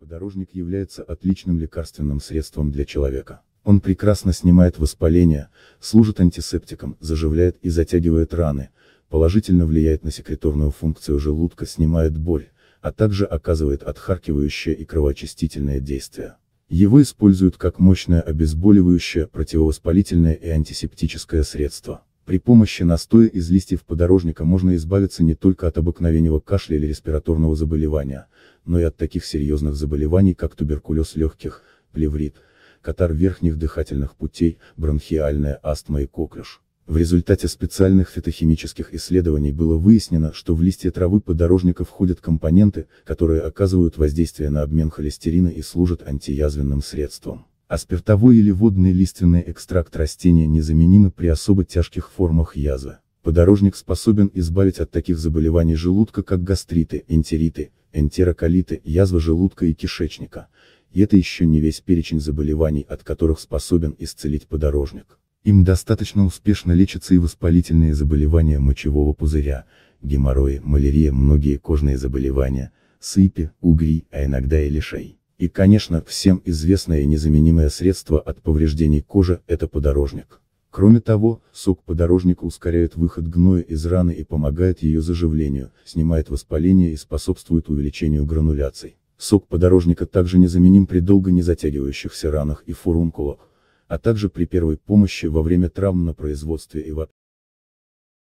Подорожник является отличным лекарственным средством для человека. Он прекрасно снимает воспаление, служит антисептиком, заживляет и затягивает раны, положительно влияет на секреторную функцию желудка, снимает боль, а также оказывает отхаркивающее и кровоочистительное действие. Его используют как мощное обезболивающее, противовоспалительное и антисептическое средство. При помощи настоя из листьев подорожника можно избавиться не только от обыкновенного кашля или респираторного заболевания, но и от таких серьезных заболеваний, как туберкулез легких, плеврит, катар верхних дыхательных путей, бронхиальная астма и коклюш. В результате специальных фитохимических исследований было выяснено, что в листья травы подорожника входят компоненты, которые оказывают воздействие на обмен холестерина и служат антиязвенным средством а спиртовой или водный лиственный экстракт растения незаменимы при особо тяжких формах яза. Подорожник способен избавить от таких заболеваний желудка, как гастриты, энтериты, энтероколиты, язва желудка и кишечника. И это еще не весь перечень заболеваний, от которых способен исцелить подорожник. Им достаточно успешно лечатся и воспалительные заболевания мочевого пузыря, геморрои, малярия, многие кожные заболевания, сыпи, угри, а иногда и лишей. И, конечно, всем известное незаменимое средство от повреждений кожи – это подорожник. Кроме того, сок подорожника ускоряет выход гноя из раны и помогает ее заживлению, снимает воспаление и способствует увеличению грануляций. Сок подорожника также незаменим при долго не затягивающихся ранах и фурункулах, а также при первой помощи во время травм на производстве и в